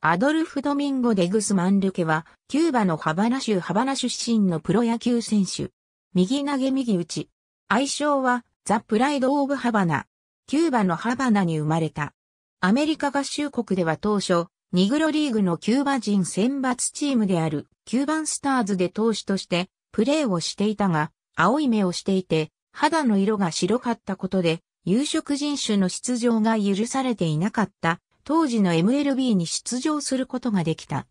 アドルフ・ドミンゴ・デグスマン・ルケは、キューバのハバナ州ハバナ出身のプロ野球選手。右投げ右打ち。愛称は、ザ・プライド・オブ・ハバナ。キューバのハバナに生まれた。アメリカ合衆国では当初、ニグロリーグのキューバ人選抜チームである、キューバンスターズで投手として、プレーをしていたが、青い目をしていて、肌の色が白かったことで、有色人種の出場が許されていなかった当時の MLB に出場することができた。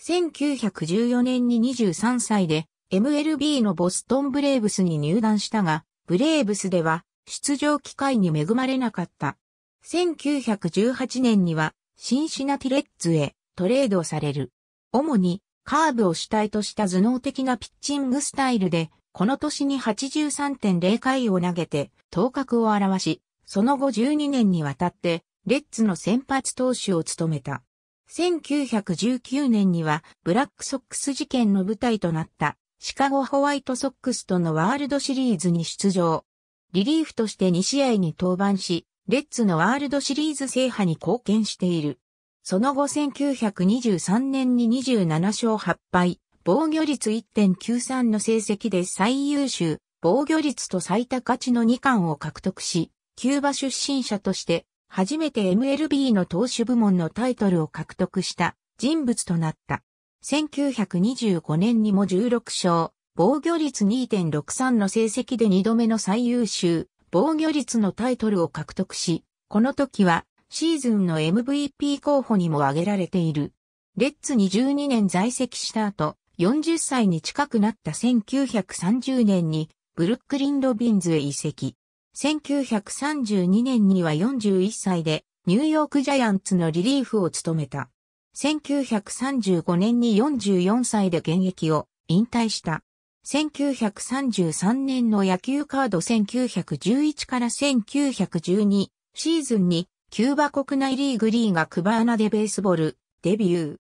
1914年に23歳で MLB のボストンブレーブスに入団したが、ブレーブスでは出場機会に恵まれなかった。1918年にはシンシナティレッズへトレードされる。主にカーブを主体とした頭脳的なピッチングスタイルで、この年に83.0回を投げて頭角を表し、その後12年にわたってレッツの先発投手を務めた。1919年にはブラックソックス事件の舞台となったシカゴホワイトソックスとのワールドシリーズに出場。リリーフとして2試合に登板し、レッツのワールドシリーズ制覇に貢献している。その後1923年に27勝8敗、防御率1.93の成績で最優秀、防御率と最多勝ちの2冠を獲得し、キューバ出身者として初めて MLB の投手部門のタイトルを獲得した人物となった。1925年にも16勝、防御率2.63の成績で2度目の最優秀、防御率のタイトルを獲得し、この時はシーズンの MVP 候補にも挙げられている。レッツに12年在籍した後、40歳に近くなった1930年にブルックリン・ロビンズへ移籍。1932年には41歳でニューヨークジャイアンツのリリーフを務めた。1935年に44歳で現役を引退した。1933年の野球カード1911から1912シーズンにキューバ国内リーグリーがクバーナでベースボールデビュー。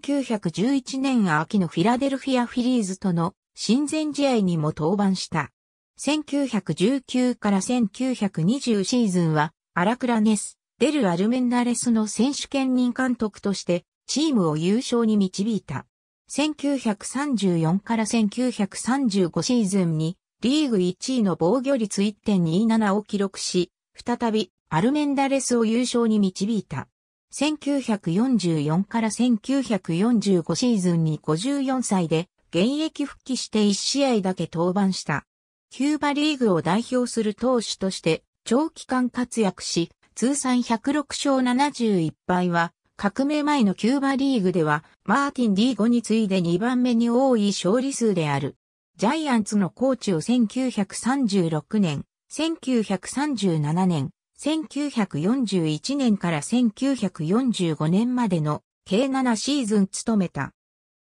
1911年秋のフィラデルフィアフィリーズとの親善試合にも登板した。1919から1920シーズンは、アラクラネス、デル・アルメンダレスの選手兼任監督として、チームを優勝に導いた。1934から1935シーズンに、リーグ1位の防御率1.27を記録し、再び、アルメンダレスを優勝に導いた。1944から1945シーズンに54歳で、現役復帰して1試合だけ登板した。キューバリーグを代表する投手として長期間活躍し、通算106勝71敗は、革命前のキューバリーグでは、マーティン・ディーゴに次いで2番目に多い勝利数である。ジャイアンツのコーチを1936年、1937年、1941年から1945年までの計7シーズン務めた。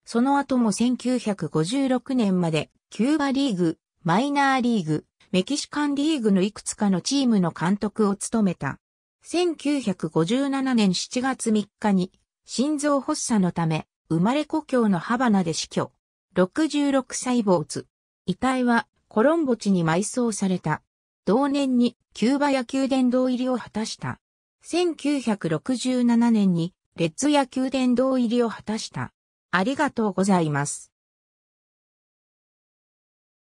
その後も1956年までキューバリーグマイナーリーグ、メキシカンリーグのいくつかのチームの監督を務めた。1957年7月3日に心臓発作のため生まれ故郷のハバナで死去。66歳没。遺体はコロンボ地に埋葬された。同年にキューバ野球殿堂入りを果たした。1967年にレッズ野球殿堂入りを果たした。ありがとうございます。